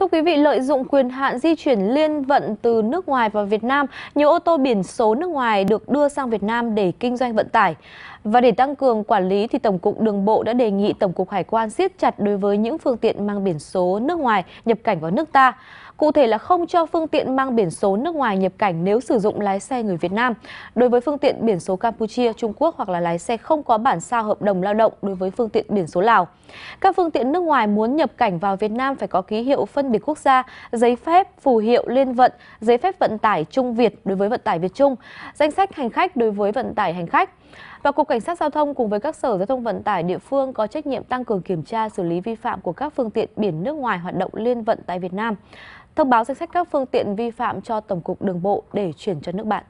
Thưa quý vị, lợi dụng quyền hạn di chuyển liên vận từ nước ngoài vào Việt Nam, nhiều ô tô biển số nước ngoài được đưa sang Việt Nam để kinh doanh vận tải. Và để tăng cường quản lý thì Tổng cục Đường bộ đã đề nghị Tổng cục Hải quan siết chặt đối với những phương tiện mang biển số nước ngoài nhập cảnh vào nước ta. Cụ thể là không cho phương tiện mang biển số nước ngoài nhập cảnh nếu sử dụng lái xe người Việt Nam. Đối với phương tiện biển số Campuchia, Trung Quốc hoặc là lái xe không có bản sao hợp đồng lao động đối với phương tiện biển số Lào. Các phương tiện nước ngoài muốn nhập cảnh vào Việt Nam phải có ký hiệu phân biệt quốc gia, giấy phép, phù hiệu liên vận, giấy phép vận tải Trung Việt đối với vận tải Việt Trung, danh sách hành khách đối với vận tải hành khách. Và Cục Cảnh sát Giao thông cùng với các sở giao thông vận tải địa phương có trách nhiệm tăng cường kiểm tra xử lý vi phạm của các phương tiện biển nước ngoài hoạt động liên vận tại Việt Nam. Thông báo danh sách các phương tiện vi phạm cho Tổng cục Đường bộ để chuyển cho nước bạn.